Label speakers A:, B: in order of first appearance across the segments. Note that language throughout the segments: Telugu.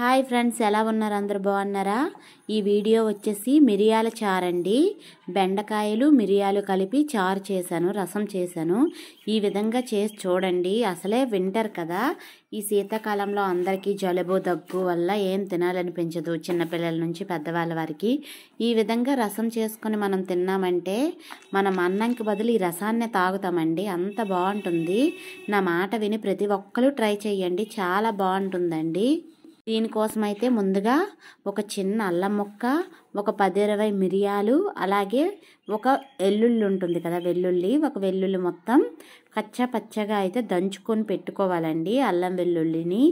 A: హాయ్ ఫ్రెండ్స్ ఎలా ఉన్నారు అందరు బాగున్నారా ఈ వీడియో వచ్చేసి మిరియాల చారండి బెండకాయలు మిరియాలు కలిపి చారు చేశాను రసం చేశాను ఈ విధంగా చేసి చూడండి అసలే వింటర్ కదా ఈ శీతాకాలంలో అందరికీ జలుబు దగ్గు వల్ల ఏం తినాలనిపించదు చిన్నపిల్లల నుంచి పెద్దవాళ్ళ వారికి ఈ విధంగా రసం చేసుకొని మనం తిన్నామంటే మనం అన్నంకి బదులు ఈ రసాన్ని తాగుతామండి అంత బాగుంటుంది నా మాట విని ప్రతి ఒక్కరూ ట్రై చేయండి చాలా బాగుంటుందండి దీనికోసం అయితే ముందుగా ఒక చిన్న అల్లం ముక్క ఒక పది ఇరవై మిరియాలు అలాగే ఒక వెల్లుల్లి ఉంటుంది కదా వెల్లుల్లి ఒక వెల్లుల్లి మొత్తం కచ్చా పచ్చగా అయితే దంచుకొని పెట్టుకోవాలండి అల్లం వెల్లుల్లిని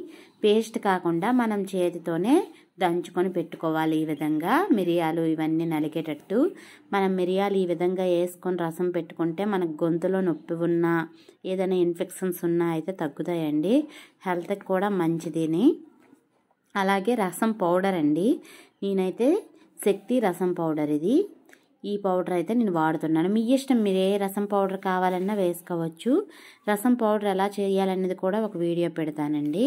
A: పేస్ట్ కాకుండా మనం చేతితోనే దంచుకొని పెట్టుకోవాలి ఈ విధంగా మిరియాలు ఇవన్నీ నలిగేటట్టు మనం మిరియాలు ఈ విధంగా వేసుకొని రసం పెట్టుకుంటే మనకు గొంతులో నొప్పి ఉన్నా ఏదైనా ఇన్ఫెక్షన్స్ ఉన్నా అయితే తగ్గుతాయండి హెల్త్కి కూడా మంచిదిని అలాగే రసం పౌడర్ అండి నేనైతే శక్తి రసం పౌడర్ ఇది ఈ పౌడర్ అయితే నేను వాడుతున్నాను మీ ఇష్టం మీరు ఏ రసం పౌడర్ కావాలన్నా వేసుకోవచ్చు రసం పౌడర్ ఎలా చేయాలనేది కూడా ఒక వీడియో పెడతానండి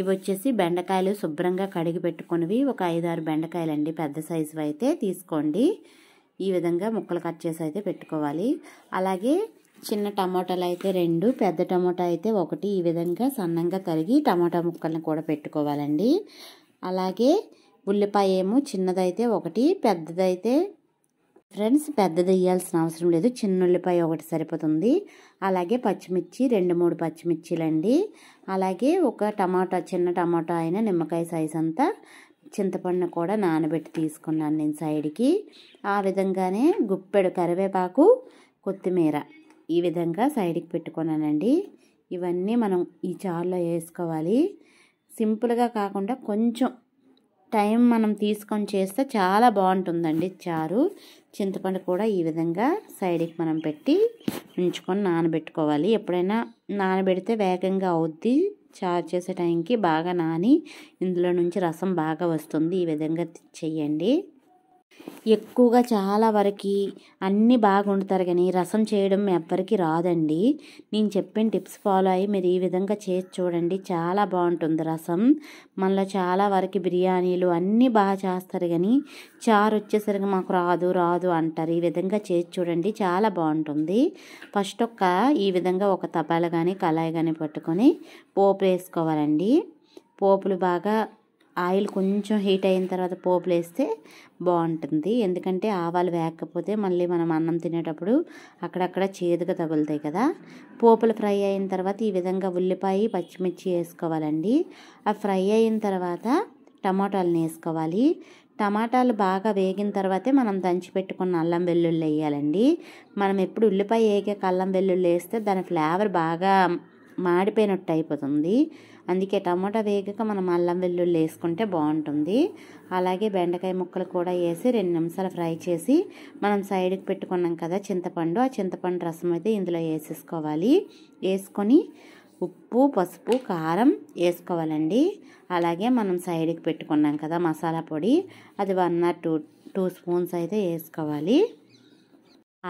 A: ఇవి వచ్చేసి బెండకాయలు శుభ్రంగా కడిగి పెట్టుకున్నవి ఒక ఐదారు బెండకాయలు అండి పెద్ద సైజు అయితే తీసుకోండి ఈ విధంగా ముక్కలు కట్ చేసి అయితే పెట్టుకోవాలి అలాగే చిన్న టమాటాలు అయితే రెండు పెద్ద టమాటా అయితే ఒకటి ఈ విధంగా సన్నంగా తరిగి టమాటా ముక్కలను కూడా పెట్టుకోవాలండి అలాగే ఉల్లిపాయ ఏమో చిన్నదైతే ఒకటి పెద్దదైతే ఫ్రెండ్స్ పెద్దది ఇవ్వాల్సిన అవసరం లేదు చిన్న ఉల్లిపాయ ఒకటి సరిపోతుంది అలాగే పచ్చిమిర్చి రెండు మూడు పచ్చిమిర్చిలండి అలాగే ఒక టమాటా చిన్న టమాటా అయిన నిమ్మకాయ సైజ్ అంతా చింతపండు కూడా నానబెట్టి తీసుకున్నాను నేను సైడ్కి ఆ విధంగానే గుప్పెడు కరివేపాకు కొత్తిమీర ఈ విధంగా సైడ్కి పెట్టుకున్నానండి ఇవన్నీ మనం ఈ చారులో వేసుకోవాలి సింపుల్గా కాకుండా కొంచెం టైం మనం తీసుకొని చేస్తే చాలా బాగుంటుందండి చారు చింతపండు కూడా ఈ విధంగా సైడ్కి మనం పెట్టి ఉంచుకొని నానబెట్టుకోవాలి ఎప్పుడైనా నానబెడితే వేగంగా అవుద్ది చారు చేసే టైంకి బాగా నాని ఇందులో నుంచి రసం బాగా వస్తుంది ఈ విధంగా చేయండి ఎక్కువగా చాలా వరకి అన్నీ బాగా వండుతారు కానీ రసం చేయడం ఎవ్వరికీ రాదండి నేను చెప్పిన టిప్స్ ఫాలో అయ్యి మీరు ఈ విధంగా చేసి చూడండి చాలా బాగుంటుంది రసం మళ్ళీ చాలా వరకు బిర్యానీలు అన్నీ బాగా చేస్తారు కానీ చారు వచ్చేసరికి మాకు రాదు రాదు అంటారు ఈ విధంగా చేసి చూడండి చాలా బాగుంటుంది ఫస్ట్ ఒక్క ఈ విధంగా ఒక తపాలు కానీ కళాయి కానీ పట్టుకొని పోపు వేసుకోవాలండి పోపులు బాగా ఆయిల్ కొంచెం హీట్ అయిన తర్వాత పోపులు వేస్తే బాగుంటుంది ఎందుకంటే ఆవాలు వేయకపోతే మళ్ళీ మనం అన్నం తినేటప్పుడు అక్కడక్కడ చేదుగా తగులుతాయి కదా పోపులు ఫ్రై అయిన తర్వాత ఈ విధంగా ఉల్లిపాయ పచ్చిమిర్చి వేసుకోవాలండి ఆ ఫ్రై అయిన తర్వాత టమాటాలను వేసుకోవాలి టమాటాలు బాగా వేగిన తర్వాతే మనం దంచి పెట్టుకున్న అల్లం వెల్లుల్లి వేయాలండి మనం ఎప్పుడు ఉల్లిపాయ వేగాక అల్లం వెల్లుల్లి వేస్తే దాని ఫ్లేవర్ బాగా మాడిపోయినట్టు అయిపోతుంది అందుకే టమాటా వేగక మనం అల్లం వెల్లుల్లి వేసుకుంటే బాగుంటుంది అలాగే బెండకాయ ముక్కలు కూడా వేసి రెండు నిమిషాలు ఫ్రై చేసి మనం సైడ్కి పెట్టుకున్నాం కదా చింతపండు ఆ చింతపండు రసం అయితే ఇందులో వేసేసుకోవాలి వేసుకొని ఉప్పు పసుపు కారం వేసుకోవాలండి అలాగే మనం సైడ్కి పెట్టుకున్నాం కదా మసాలా పొడి అది one or two two spoons అయితే వేసుకోవాలి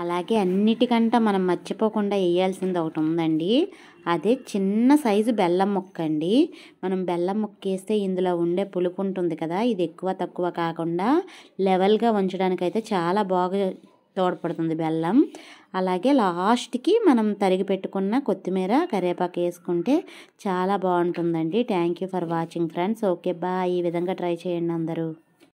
A: అలాగే అన్నిటికంటే మనం మర్చిపోకుండా వేయాల్సింది ఒకటి ఉందండి అదే చిన్న సైజు బెల్లం ముక్క అండి మనం బెల్లం ముక్క వేస్తే ఇందులో ఉండే పులుపు ఉంటుంది కదా ఇది ఎక్కువ తక్కువ కాకుండా లెవెల్గా ఉంచడానికైతే చాలా బాగా తోడ్పడుతుంది బెల్లం అలాగే లాస్ట్కి మనం తరిగి పెట్టుకున్న కొత్తిమీర కరివేపాకు వేసుకుంటే చాలా బాగుంటుందండి thank you for watching friends okay బా ఈ విధంగా ట్రై చేయండి అందరూ